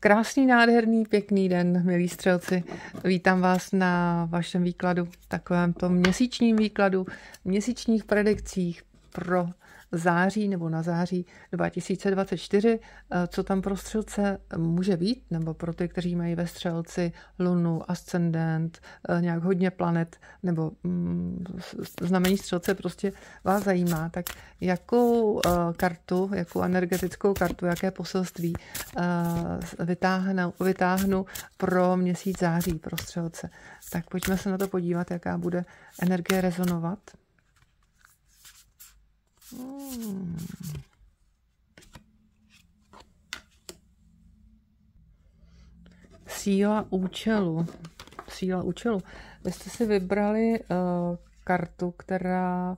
Krásný, nádherný, pěkný den, milí střelci. Vítám vás na vašem výkladu, takovém tom měsíčním výkladu, měsíčních predikcích pro září nebo na září 2024, eh, co tam pro střelce může být, nebo pro ty, kteří mají ve střelci lunu, ascendent, eh, nějak hodně planet, nebo mm, znamení střelce prostě vás zajímá, tak jakou eh, kartu, jakou energetickou kartu, jaké poselství vytáhnu, vytáhnu pro měsíc září pro střelce. Tak pojďme se na to podívat, jaká bude energie rezonovat. Síla účelu. Síla účelu. Vy jste si vybrali uh, kartu, která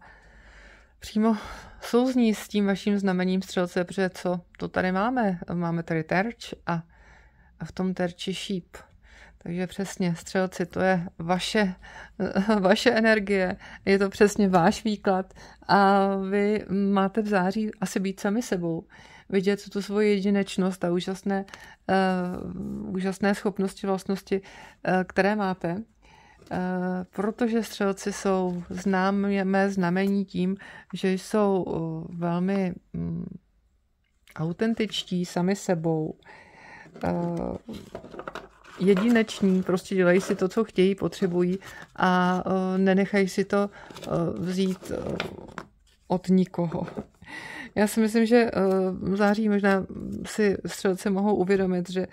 přímo souzní s tím vaším znamením střelce, protože co to tady máme? Máme tady terč a, a v tom terči šíp. Takže přesně, střelci, to je vaše, vaše energie, je to přesně váš výklad a vy máte v září asi být sami sebou, vidět tu svoji jedinečnost a úžasné, uh, úžasné schopnosti, vlastnosti, uh, které máte. Uh, protože střelci jsou známé znamení tím, že jsou velmi um, autentičtí sami sebou. Uh, jedineční, prostě dělají si to, co chtějí, potřebují a e, nenechají si to e, vzít e, od nikoho. Já si myslím, že v září možná si střelce mohou uvědomit, že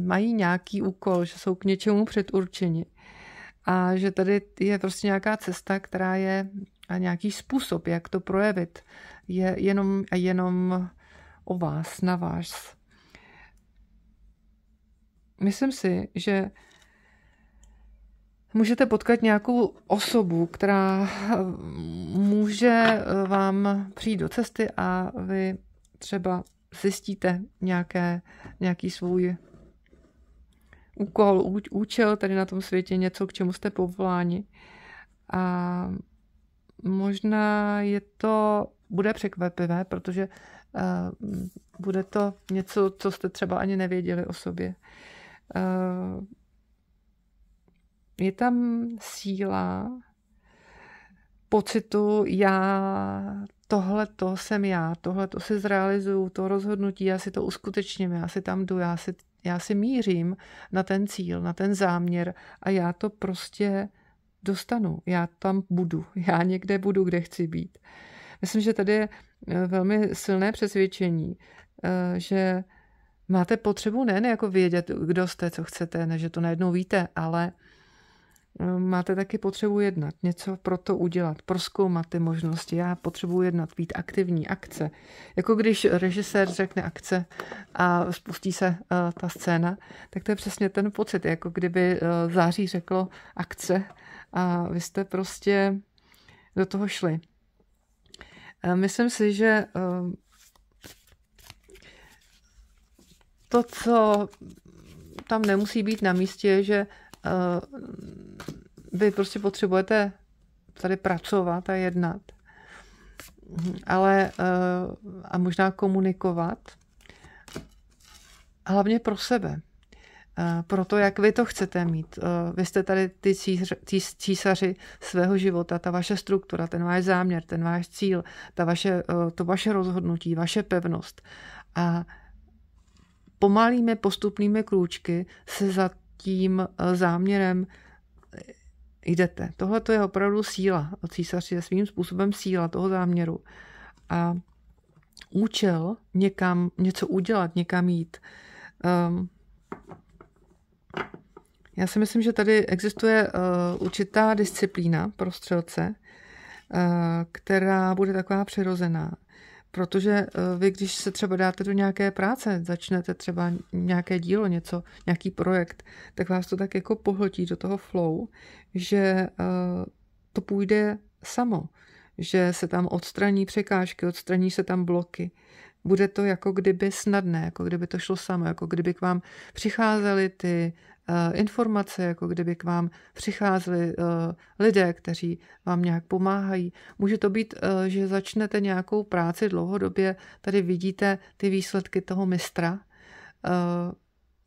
mají nějaký úkol, že jsou k něčemu předurčeni a že tady je prostě nějaká cesta, která je a nějaký způsob, jak to projevit, je jenom a jenom o vás, na vás. Myslím si, že můžete potkat nějakou osobu, která eh, může eh, vám přijít do cesty a vy třeba zjistíte nějaké, nějaký svůj úkol, účel tady na tom světě, něco, k čemu jste povoláni. A možná je to, bude překvapivé, protože uh, bude to něco, co jste třeba ani nevěděli o sobě. Eh, je tam síla pocitu já, tohle to jsem já, tohle to se zrealizuju, to rozhodnutí, já si to uskutečním, já si tam jdu, já si, já si mířím na ten cíl, na ten záměr a já to prostě dostanu, já tam budu, já někde budu, kde chci být. Myslím, že tady je eh, velmi silné přesvědčení, eh, že máte potřebu nejen jako vědět, kdo jste, co chcete, ne, že to najednou víte, ale eh, máte taky potřebu jednat, něco pro to udělat, proskoumat ty možnosti. Já potřebuji jednat, být aktivní, akce. Jako když režisér řekne akce a spustí se uh, ta scéna, tak to je přesně ten pocit, jako kdyby uh, září řeklo akce a vy jste prostě do toho šli. Myslím si, že to, co tam nemusí být na místě, že eh, vy prostě potřebujete tady pracovat a jednat, ale eh, a možná komunikovat, hlavně pro sebe, eh, pro to, jak vy to chcete mít. Vy jste tady ty císaři, císaři svého života, ta vaše struktura, ten váš záměr, ten váš cíl, ta vaše, to vaše rozhodnutí, vaše pevnost. A pomalými postupnými krůčky se za tím eh, záměrem eh, jdete. Tohle to je opravdu síla. Císař je svým způsobem síla toho záměru. A účel někam něco udělat, někam jít. Um, já si myslím, že tady existuje uh, určitá disciplína pro střelce, uh, která bude taková přirozená. Protože eh, vy, když se třeba dáte do nějaké práce, začnete třeba nějaké dílo, něco, nějaký projekt, tak vás to tak jako pohltí do toho flow, že eh, to půjde samo, že se tam odstraní překážky, odstraní se tam bloky. Bude to jako kdyby snadné, jako kdyby to šlo samo, jako kdyby k vám přicházely ty Eh, informace, jako kdyby k vám přicházeli eh, lidé, kteří vám nějak pomáhají. Může to být, eh, že začnete nějakou práci dlouhodobě, tady vidíte ty výsledky toho mistra,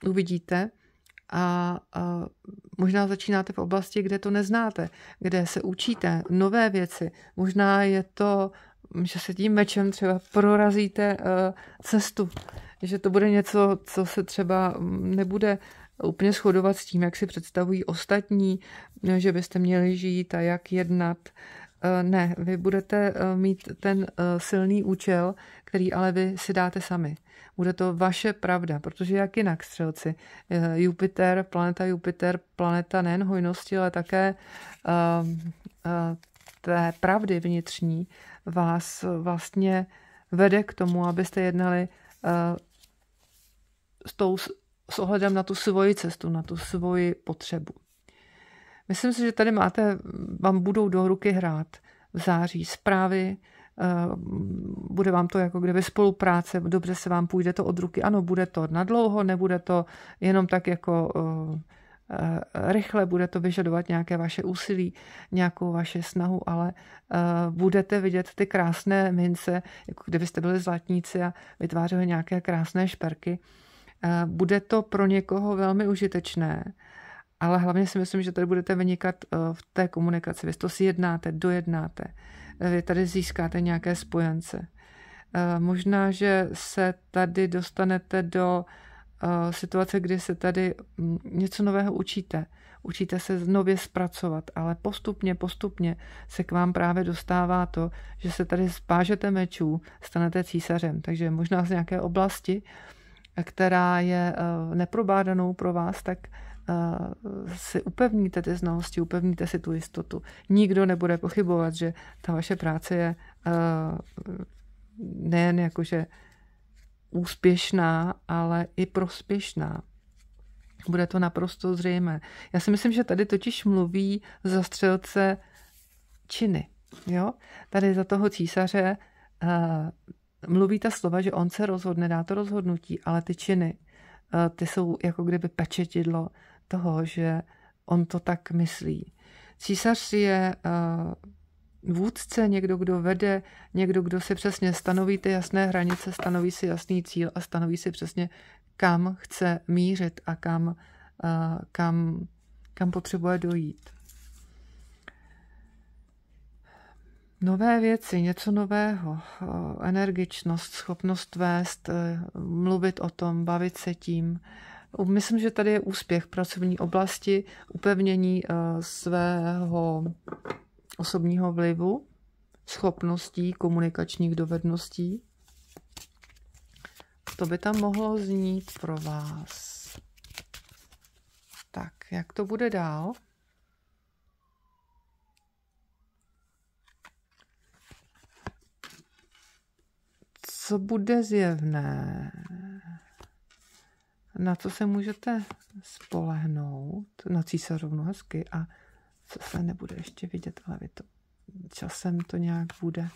uvidíte a, a možná začínáte v oblasti, kde to neznáte, kde se učíte nové věci. Možná je to, že se tím mečem třeba prorazíte cestu, že to bude něco, co se třeba mm, nebude úplně shodovat s tím, jak si představují ostatní, eh, že byste měli žít a jak jednat. Eh, ne, vy budete eh, mít ten silný účel, který ale vy si dáte sami. Bude to vaše pravda, protože jak jinak, střelci? Jupiter, planeta Jupiter, planeta nejen hojnosti, ale také ehm, té pravdy vnitřní vás vlastně vede k tomu, abyste jednali s tou s ohledem na tu svoji cestu, na tu svoji potřebu. Myslím si, že tady máte, vám budou do ruky hrát v září zprávy, eh, bude vám to jako kdyby spolupráce, dobře se vám půjde to od ruky. Ano, bude to nadlouho, nebude to jenom tak jako eh, rychle, bude to vyžadovat nějaké vaše úsilí, nějakou vaše snahu, ale eh, budete vidět ty krásné mince, jako kdybyste byli zlatníci a vytvářeli nějaké krásné šperky. Eh, bude to pro někoho velmi užitečné, ale hlavně si myslím, že tady budete vynikat eh, v té komunikaci. Vy to si jednáte, dojednáte, eh, vy tady získáte nějaké spojence. Možná, že se tady dostanete do situace, kdy se tady mm, něco nového učíte. Učíte se nově zpracovat, ale postupně, postupně se k vám právě dostává to, že se tady spážete mečů, stanete císařem. Takže možná z nějaké oblasti, která je eh, neprobádanou pro vás, tak eh, si upevníte ty znalosti, upevníte si tu jistotu. Nikdo nebude pochybovat, že ta vaše práce je eh, nejen jakože úspěšná, ale i prospěšná. Bude to naprosto zřejmé. Já si myslím, že tady totiž mluví za střelce činy. Jo? Tady za toho císaře mluví ta slova, že on se rozhodne, dá to rozhodnutí, ale ty činy, eh, ty jsou jako kdyby pečetidlo toho, že on to tak myslí. Císař je eh, vůdce, někdo, kdo vede, někdo, kdo si přesně stanoví ty jasné hranice, stanoví si jasný cíl a stanoví si přesně, kam chce mířit a kam, eh, kam, kam potřebuje dojít. Nové věci, něco nového, eh, energičnost, schopnost vést, eh, mluvit o tom, bavit se tím. Myslím, že tady je úspěch pracovní oblasti, upevnění eh, svého osobního vlivu, schopností, komunikačních dovedností. To by tam mohlo znít pro vás. Tak, jak to bude dál? co bude zjevné, na co se můžete spolehnout, na císařovnu hezky a co se nebude ještě vidět, ale vy to časem to nějak bude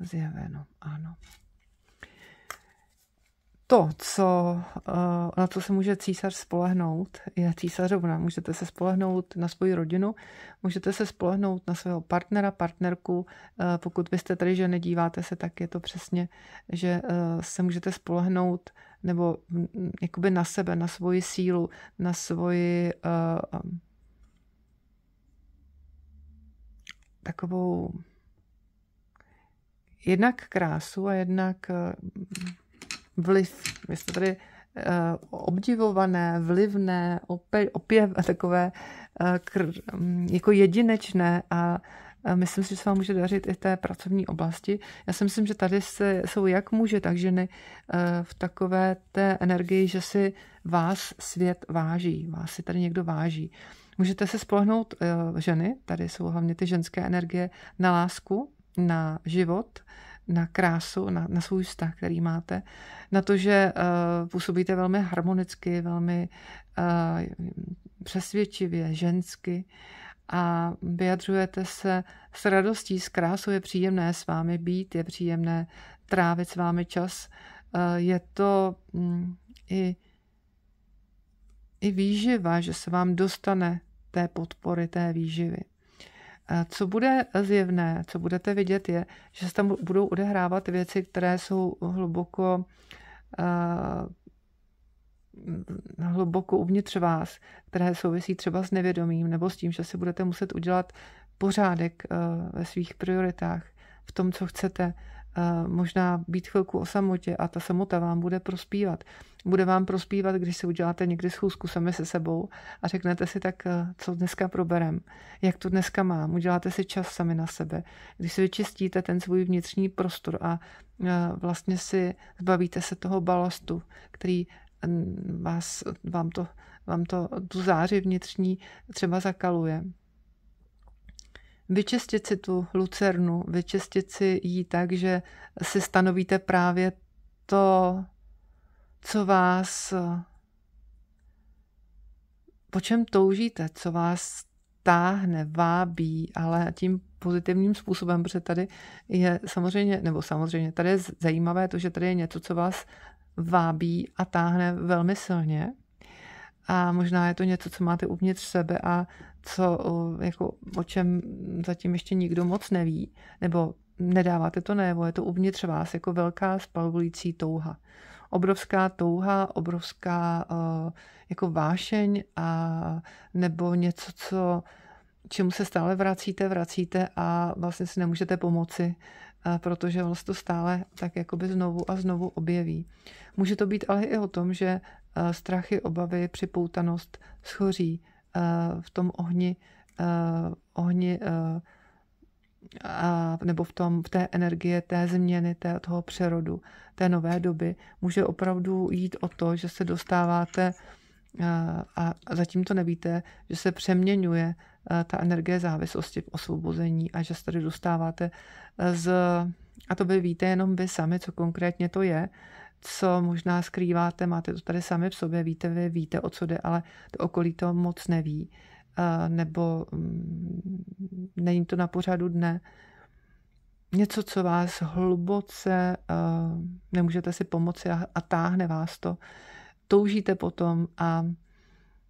zjeveno, ano to, co, eh, na co se může císař spolehnout, je císařovna. Můžete se spolehnout na svoji rodinu, můžete se spolehnout na svého partnera, partnerku. Eh, pokud vy jste tady, že nedíváte se, tak je to přesně, že eh, se můžete spolehnout nebo mm, jakoby na sebe, na svoji sílu, na svoji takovou jednak krásu a jednak vliv. Vy jste tady uh, obdivované, vlivné, opět, opět takové uh, kr, mm, jako jedinečné a Myslím si, že se vám může dařit i té pracovní oblasti. Já si myslím, že tady se, jsou jak muže, tak ženy eh, v takové té energii, že si vás svět váží, vás si tady někdo váží. Můžete se spolehnout ženy, tady jsou hlavně ty ženské energie, na lásku, na život, na krásu, na, na svůj vztah, který máte, na to, že uh, působíte velmi harmonicky, velmi uh, přesvědčivě, žensky a vyjadřujete se s radostí, s krásou. Je příjemné s vámi být, je příjemné trávit s vámi čas. Uh, je to mm, i, i výživa, že se vám dostane té podpory, té výživy. Co bude zjevné, co budete vidět, je, že se tam budou odehrávat věci, které jsou hluboko hluboko uvnitř vás, které souvisí třeba s nevědomím nebo s tím, že si budete muset udělat pořádek ve svých prioritách, v tom, co chcete, možná být chvilku o samotě a ta samota vám bude prospívat. Bude vám prospívat, když si uděláte někdy schůzku sami se sebou a řeknete si tak, eh, co dneska proberem, jak to dneska mám, uděláte si čas sami na sebe. Když si vyčistíte ten svůj vnitřní prostor a eh, vlastně si zbavíte se toho balastu, který mm, vás, vám, to, vám to, tu záři vnitřní třeba zakaluje, vyčistit si tu lucernu, vyčistit si ji tak, že si stanovíte právě to, co vás, po čem toužíte, co vás táhne, vábí, ale tím pozitivním způsobem, protože tady je samozřejmě, nebo samozřejmě, tady je zajímavé to, že tady je něco, co vás vábí a táhne velmi silně. A možná je to něco, co máte uvnitř sebe a co, jako, o čem zatím ještě nikdo moc neví, nebo nedáváte to nebo je to uvnitř vás jako velká spalující touha. Obrovská touha, obrovská jako vášeň a nebo něco, co, čemu se stále vracíte, vracíte a vlastně si nemůžete pomoci, protože vlastně to stále tak jakoby znovu a znovu objeví. Může to být ale i o tom, že strachy, obavy, připoutanost schoří, v tom ohni, eh, ohni eh, a, nebo v, tom, v té energie té změny, té, toho přerodu, té nové doby, může opravdu jít o to, že se dostáváte eh, a, a zatím to nevíte, že se přeměňuje ta energie závislosti v osvobození a že se tady dostáváte z, a to by víte jenom vy sami, co konkrétně to je, co možná skrýváte, máte to tady sami v sobě, víte vy, víte o co jde, ale to okolí to moc neví, eh, nebo mm, není to na pořadu dne. Něco, co vás hluboce eh, nemůžete si pomoci a táhne vás to. Toužíte potom a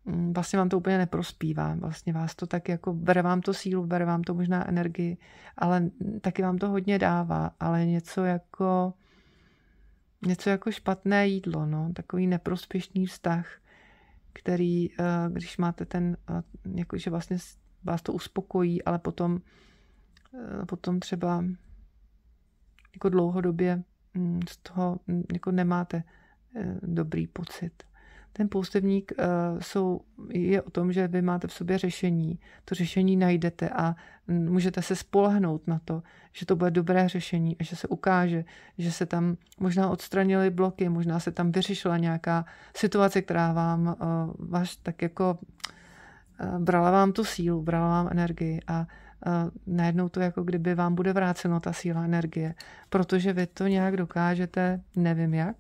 mm, vlastně vám to úplně neprospívá. Vlastně vás to tak jako, bere vám to sílu, bere vám to možná energii, ale taky vám to hodně dává, ale něco jako něco jako špatné jídlo, no, takový neprospěšný vztah, který, eh, když máte ten, eh, jako že vlastně vás to uspokojí, ale potom, eh, potom třeba jako dlouhodobě mm, z toho mm, jako nemáte dobrý pocit. Ten poustevník eh, jsou, je o tom, že vy máte v sobě řešení. To řešení najdete a můžete se spolehnout na to, že to bude dobré řešení a že se ukáže, že se tam možná odstranily bloky, možná se tam vyřešila nějaká situace, která vám eh, vaš tak jako eh, brala vám tu sílu, brala vám energii a najednou to jako kdyby vám bude vráceno ta síla energie, protože vy to nějak dokážete, nevím jak,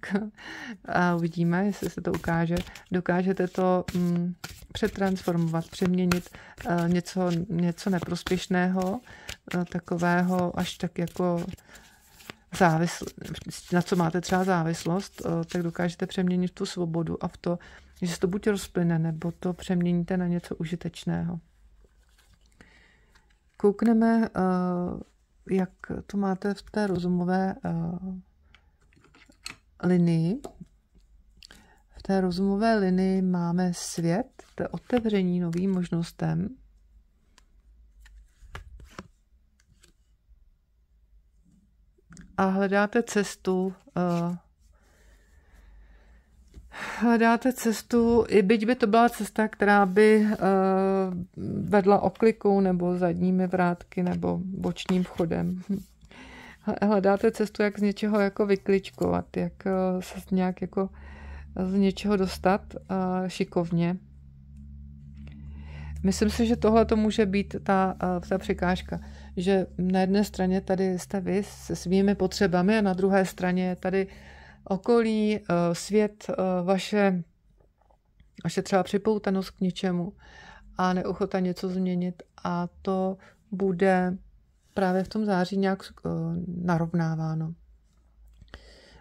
a uvidíme, jestli se to ukáže, dokážete to mm, přetransformovat, přeměnit eh, něco, něco neprospěšného, eh, takového až tak jako závisl, na co máte třeba závislost, eh, tak dokážete přeměnit tu svobodu a v to, že se to buď rozplyne, nebo to přeměníte na něco užitečného koukneme, eh, jak to máte v té rozumové eh, linii. V té rozumové linii máme svět, to je otevření novým možnostem. A hledáte cestu uh, hledáte cestu, i byť by to byla cesta, která by eh, vedla oklikou nebo zadními vrátky nebo bočním vchodem. Hledáte cestu, jak z něčeho jako vykličkovat, jak eh, se nějak jako eh, z něčeho dostat šikovně. Myslím si, že tohle to může být ta, ta překážka, že na jedné straně tady jste vy se svými potřebami a na druhé straně je tady okolí, eh, svět, eh, vaše, vaše třeba připoutanost k něčemu a neochota něco změnit a to bude právě v tom září nějak eh, narovnáváno.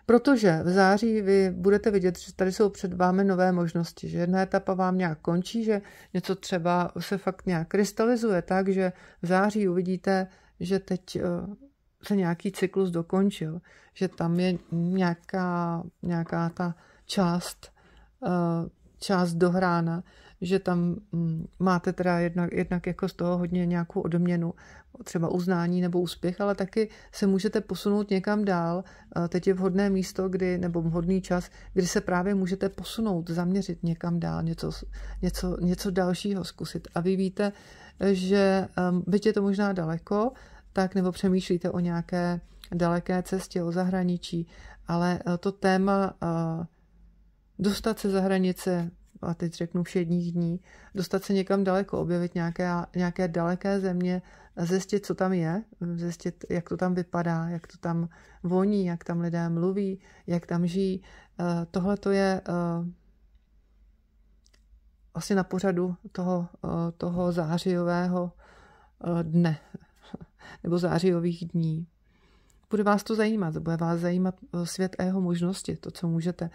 Protože v září vy budete vidět, že tady jsou před vámi nové možnosti, že jedna etapa vám nějak končí, že něco třeba se fakt nějak krystalizuje tak, že v září uvidíte, že teď se nějaký cyklus dokončil, že tam je nějaká, nějaká ta část, eh, část dohrána, že tam mm, máte teda jednak, jednak jako z toho hodně nějakou odměnu, třeba uznání nebo úspěch, ale taky se můžete posunout někam dál. Eh, teď je vhodné místo, kdy, nebo vhodný čas, kdy se právě můžete posunout, zaměřit někam dál, něco, něco, něco dalšího zkusit. A vy víte, že eh, byť je to možná daleko, tak nebo přemýšlíte o nějaké daleké cestě, o zahraničí, ale eh, to téma eh, dostat se za hranice, a teď řeknu všedních dní, dostat se někam daleko, objevit nějaké, nějaké daleké země, zjistit, co tam je, zjistit, jak to tam vypadá, jak to tam voní, jak tam lidé mluví, jak tam žijí. Eh, tohle to je asi na pořadu toho, toho zářijového dne nebo zářijových dní. Bude vás to zajímat, bude vás zajímat e, svět a jeho možnosti, to, co můžete. E,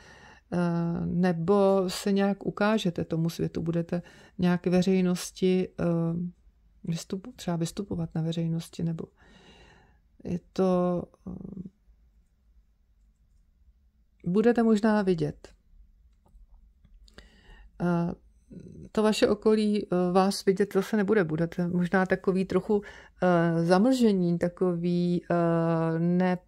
nebo se nějak ukážete tomu světu, budete nějak veřejnosti e, vystupu, třeba vystupovat na veřejnosti, nebo je to... Budete možná vidět to vaše okolí eh, vás vidět zase nebude. Budete možná takový trochu eh, zamlžení, takový eh, ne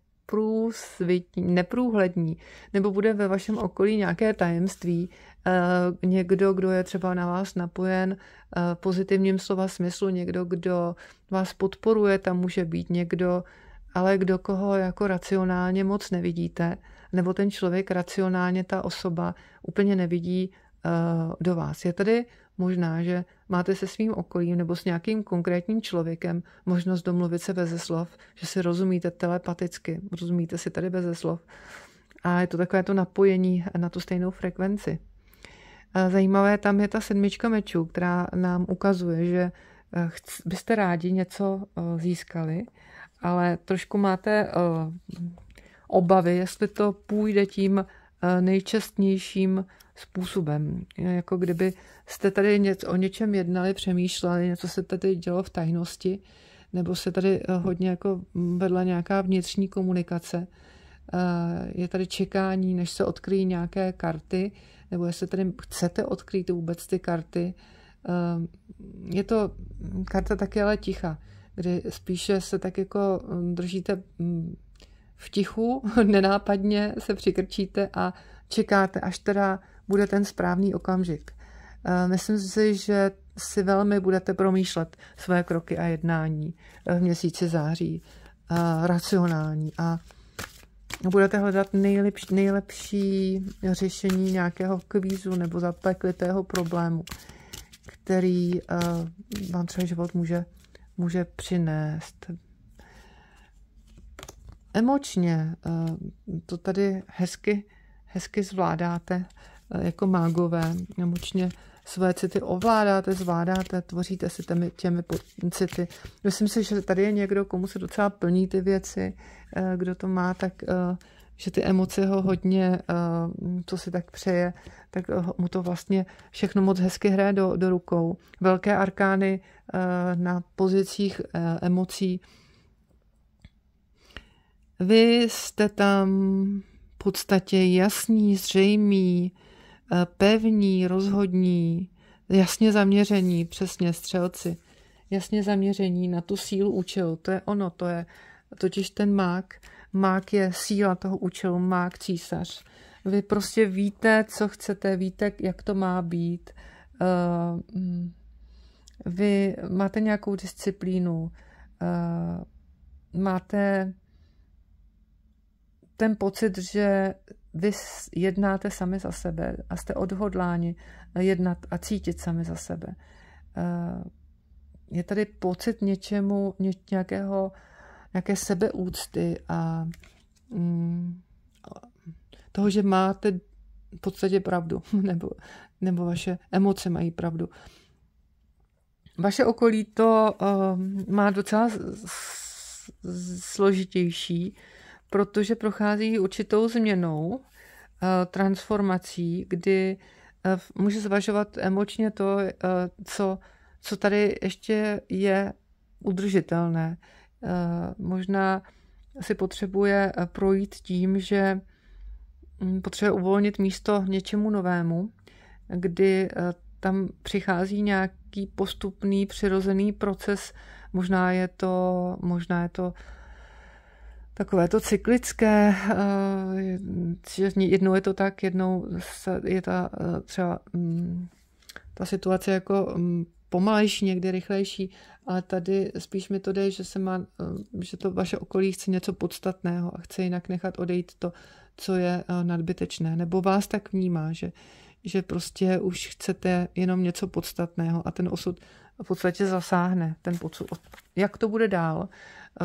neprůhlední, nebo bude ve vašem okolí nějaké tajemství, někdo, kdo je třeba na vás napojen pozitivním slova smyslu, někdo, kdo vás podporuje, tam může být někdo, ale kdo koho jako racionálně moc nevidíte, nebo ten člověk racionálně, ta osoba úplně nevidí Eh, do vás. Je tady možná, že máte se svým okolím nebo s nějakým konkrétním člověkem možnost domluvit se bez slov, že si rozumíte telepaticky, rozumíte si tady bez slov. A je to takové to napojení na tu stejnou frekvenci. Eh, zajímavé tam je ta sedmička mečů, která nám ukazuje, že eh, byste rádi něco získali, ale trošku máte obavy, jestli to půjde tím nejčestnějším způsobem. Jako kdyby jste tady něco, o něčem jednali, přemýšleli, něco se tady dělo v tajnosti, nebo se tady eh, hodně jako vedla nějaká vnitřní komunikace. Eh, je tady čekání, než se odkryjí nějaké karty, nebo jestli tady chcete odkrýt vůbec ty karty. Eh, je to karta taky ale ticha, kdy spíše se tak jako držíte hm, v tichu, nenápadně se přikrčíte a čekáte, až teda bude ten správný okamžik. Eh, myslím si, že si velmi budete promýšlet své kroky a jednání eh, v měsíci září. Eh, racionální a budete hledat nejlepší, nejlepší řešení nějakého kvízu nebo zapeklitého problému, který vám třeba život může, může přinést. Emočně to tady hezky hezky zvládáte eh, jako mágové, nemočně své city ovládáte, zvládáte, tvoříte si těmi, těmi city. Myslím si, že tady je někdo, komu se docela plní ty věci, eh, kdo to má, tak eh, že ty emoce ho hodně, co si tak přeje, tak mu to vlastně všechno moc hezky hraje do, do rukou. Velké arkány na pozicích emocí. Vy jste tam podstatě jasní, zřejmí, eh, pevní, rozhodní, jasně zaměření, přesně střelci, jasně zaměření na tu sílu účelu. To je ono, to je totiž ten mák. Mák je síla toho účelu, mák císař. Vy prostě víte, co chcete, víte, jak to má být. Eh, mm, vy máte nějakou disciplínu, eh, máte ten pocit, že vy jednáte sami za sebe a jste odhodláni jednat a cítit sami za sebe. Eh, je tady pocit něčemu, nějakého, nějaké sebeúcty a mm, toho, že máte v podstatě pravdu, nebo, nebo vaše emoce mají pravdu. Vaše okolí to eh, má docela složitější, protože prochází určitou změnou, eh, transformací, kdy eh, může zvažovat emočně to, eh, co, co tady ještě je udržitelné. Možná si potřebuje projít tím, že hm, potřebuje uvolnit místo něčemu novému, kdy tam přichází nějaký postupný přirozený proces, možná je to, možná je to takové to cyklické, že eh, jednou je to tak, jednou je ta eh, třeba mm, ta situace jako mm, pomalejší, někdy rychlejší, ale tady spíš mi to jde, že, se má, eh, že to vaše okolí chce něco podstatného a chce jinak nechat odejít to, co je nadbytečné. Nebo vás tak vnímá, že, že prostě už chcete jenom něco podstatného a ten osud v podstatě zasáhne ten podsud. Jak to bude dál,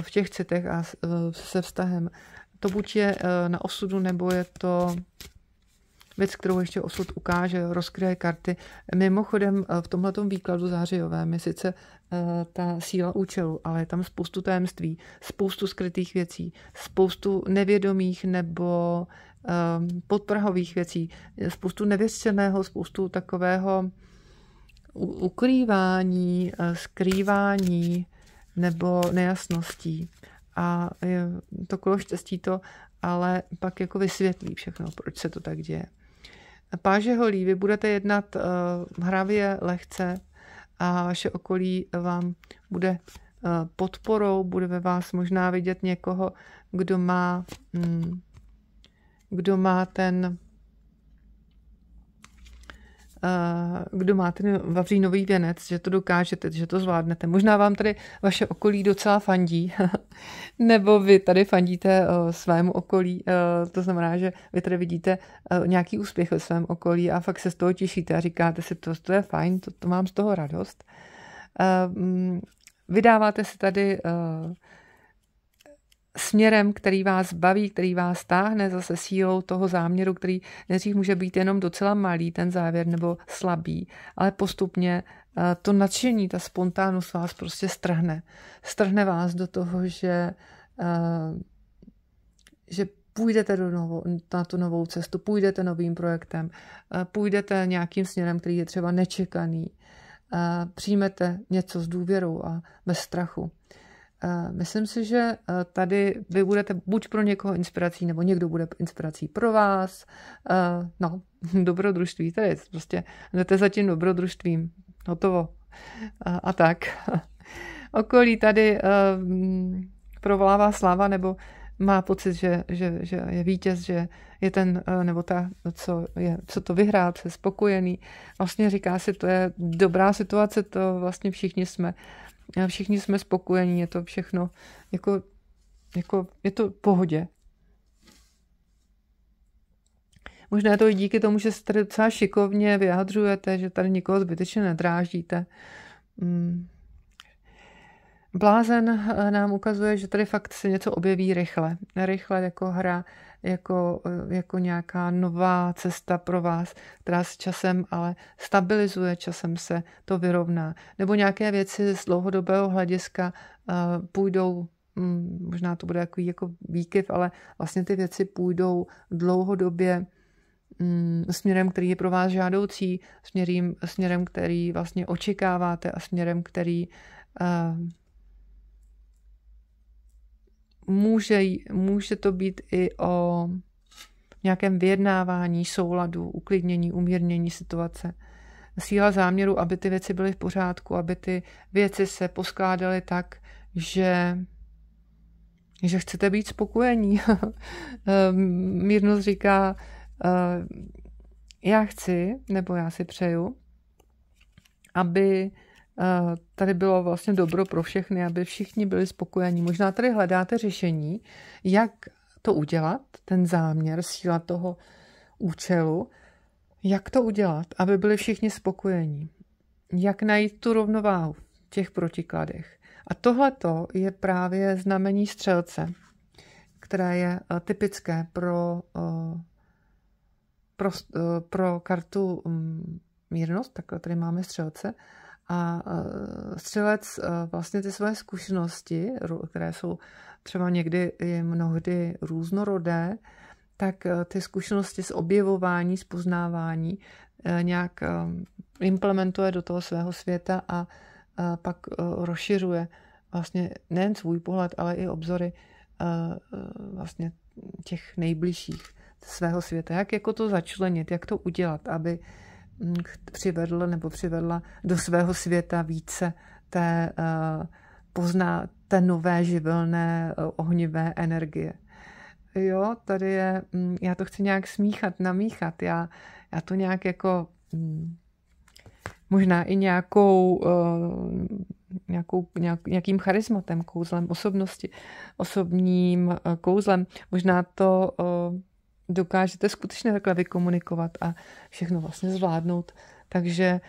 v těch citech a e, se vztahem. To buď je e, na osudu, nebo je to věc, kterou ještě osud ukáže, rozkryje karty. Mimochodem e, v tomhletom výkladu zářijové je sice ta síla účelu, ale je tam spoustu tajemství, spoustu skrytých věcí, spoustu nevědomých nebo podprahových věcí, spoustu nevěřčeného, spoustu takového ukrývání, skrývání, nebo nejasností. A to kolo štěstí to ale pak jako vysvětlí všechno, proč se to tak děje. Páže holí, vy budete jednat eh, hravě, lehce a vaše okolí vám bude eh, podporou, bude ve vás možná vidět někoho, kdo má, mm, kdo má ten Eh, kdo má ten vavřínový věnec, že to dokážete, že to zvládnete. Možná vám tady vaše okolí docela fandí, nebo vy tady fandíte eh, svému okolí, eh, to znamená, že vy tady vidíte nějaký úspěch ve svém okolí a fakt se z toho těšíte a říkáte si, to, to je fajn, to, to mám z toho radost. Mm, vydáváte si tady směrem, který vás baví, který vás táhne zase sílou toho záměru, který nejdřív může být jenom docela malý, ten závěr, nebo slabý, ale postupně eh, to nadšení, ta spontánnost vás prostě strhne. Strhne vás do toho, že, eh, že půjdete do novo, na tu novou cestu, půjdete novým projektem, eh, půjdete nějakým směrem, který je třeba nečekaný, přijmete něco s důvěrou a bez strachu. Eh, myslím si, že eh, tady vy budete buď pro někoho inspirací, nebo někdo bude inspirací pro vás. Eh, no, dobrodružství, tady prostě jdete za tím dobrodružstvím, hotovo. A, a tak. Okolí tady provolává sláva, nebo má pocit, že, že, že je vítěz, že je ten, nebo ta, co, je, co to vyhrál, je spokojený. Vlastně říká si, to je dobrá situace, to vlastně všichni jsme a všichni jsme spokojení, je to všechno, jako, jako je to v pohodě. Možná je to i díky tomu, že se tady docela šikovně vyjadřujete, že tady nikoho zbytečně nedráždíte. Mm. Blázen eh, nám ukazuje, že tady fakt se něco objeví rychle. Rychle jako hra jako, eh, jako nějaká nová cesta pro vás, která s časem ale stabilizuje, časem se to vyrovná. Nebo nějaké věci z dlouhodobého hlediska eh, půjdou hm, možná to bude jako, jako výkyv, ale vlastně ty věci půjdou dlouhodobě hm, směrem, který je pro vás žádoucí, směrem, směrem který vlastně očekáváte a směrem, který eh, může, může to být i o nějakém vyjednávání, souladu, uklidnění, umírnění situace. Síla záměru, aby ty věci byly v pořádku, aby ty věci se poskládaly tak, že že chcete být spokojení. Ehm, Mírnost říká, ehm, já chci, nebo já si přeju, aby tady bylo vlastně dobro pro všechny, aby všichni byli spokojení. Možná tady hledáte řešení, jak to udělat, ten záměr, síla toho účelu, jak to udělat, aby byli všichni spokojení. Jak najít tu rovnováhu v těch protikladech. A tohleto je právě znamení střelce, které je eh, typické pro, eh, pro, eh, pro kartu mm, mírnost, takhle tady máme střelce, a e, střelec e, vlastně ty své zkušenosti, které jsou třeba někdy i mnohdy různorodé, tak e, ty zkušenosti z objevování, z poznávání nějak implementuje do toho svého světa a pak rozšiřuje vlastně nejen svůj pohled, ale i obzory vlastně těch nejbližších svého světa. Jak jako to začlenit, jak to udělat, aby přivedl nebo přivedla do svého světa více té, eh, pozná, té nové živelné eh, ohnivé energie. Jo, tady je, mm, já to chci nějak smíchat, namíchat, já, já to nějak jako mm, možná i nějakou, eh, nějakou, nějak, nějakým charismatem, kouzlem osobnosti, osobním kouzlem. Možná to dokážete skutečně takhle vykomunikovat a všechno vlastně zvládnout. Takže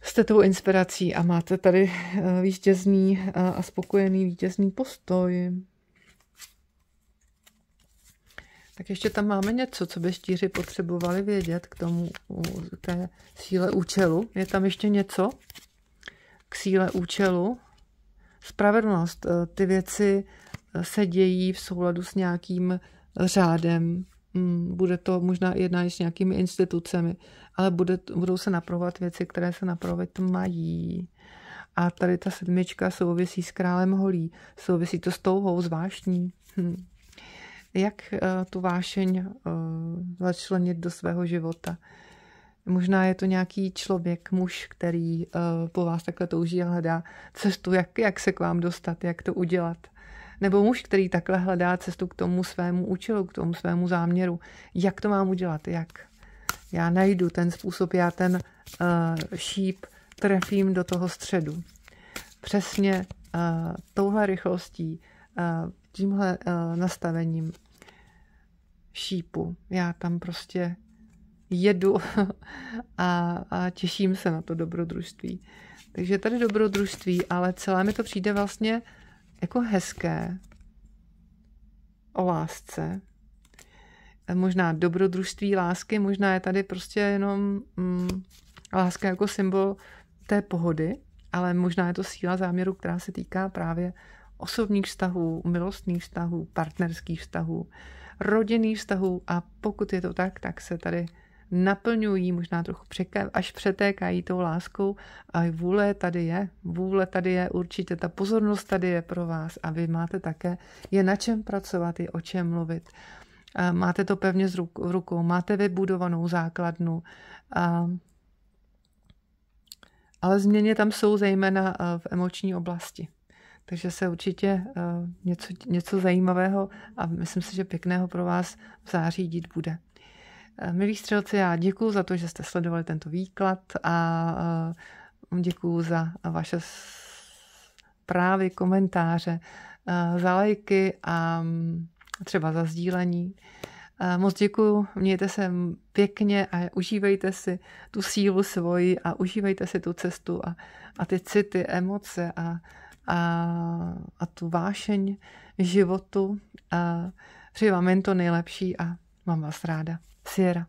jste tou inspirací a máte tady eh, vítězný eh, a spokojený vítězný postoj. Tak ještě tam máme něco, co by štíři potřebovali vědět k tomu, té síle účelu. Je tam ještě něco k síle účelu? Spravedlnost. Eh, ty věci se dějí v souladu s nějakým řádem, mm, bude to možná jednání s nějakými institucemi, ale bude, budou se napravovat věci, které se napravovat mají. A tady ta sedmička souvisí s králem holí, souvisí to s touhou, zvláštní. Hm. Jak eh, tu vášeň eh, začlenit do svého života? Možná je to nějaký člověk, muž, který eh, po vás takhle touží a hledá cestu, jak, jak se k vám dostat, jak to udělat. Nebo muž, který takhle hledá cestu k tomu svému účelu, k tomu svému záměru. Jak to mám udělat? Jak? Já najdu ten způsob, já ten uh, šíp trefím do toho středu. Přesně uh, touhle rychlostí, uh, tímhle uh, nastavením šípu. Já tam prostě jedu a, a těším se na to dobrodružství. Takže tady dobrodružství, ale celé mi to přijde vlastně jako hezké, o lásce, možná dobrodružství lásky, možná je tady prostě jenom mm, láska jako symbol té pohody, ale možná je to síla záměru, která se týká právě osobních vztahů, milostných vztahů, partnerských vztahů, rodinných vztahů a pokud je to tak, tak se tady naplňují, možná trochu překa- až přetékají tou láskou. A vůle tady je, vůle tady je určitě, ta pozornost tady je pro vás a vy máte také, je na čem pracovat, je o čem mluvit. A máte to pevně z ruk- rukou, máte vybudovanou základnu. A ale změny tam jsou zejména e, v emoční oblasti. Takže se určitě e, něco, něco zajímavého a myslím si, že pěkného pro vás v září dít bude. Eh, milí střelci, já děkuji za to, že jste sledovali tento výklad a eh, děkuji za vaše zprávy, komentáře, eh, za lajky a mm, třeba za sdílení. Moc děkuji, mějte se pěkně a užívejte si tu sílu svoji a užívejte si tu cestu a, a ty city, emoce a, a, a tu vášeň životu. A přeji vám jen to nejlepší a mám vás ráda. Сера.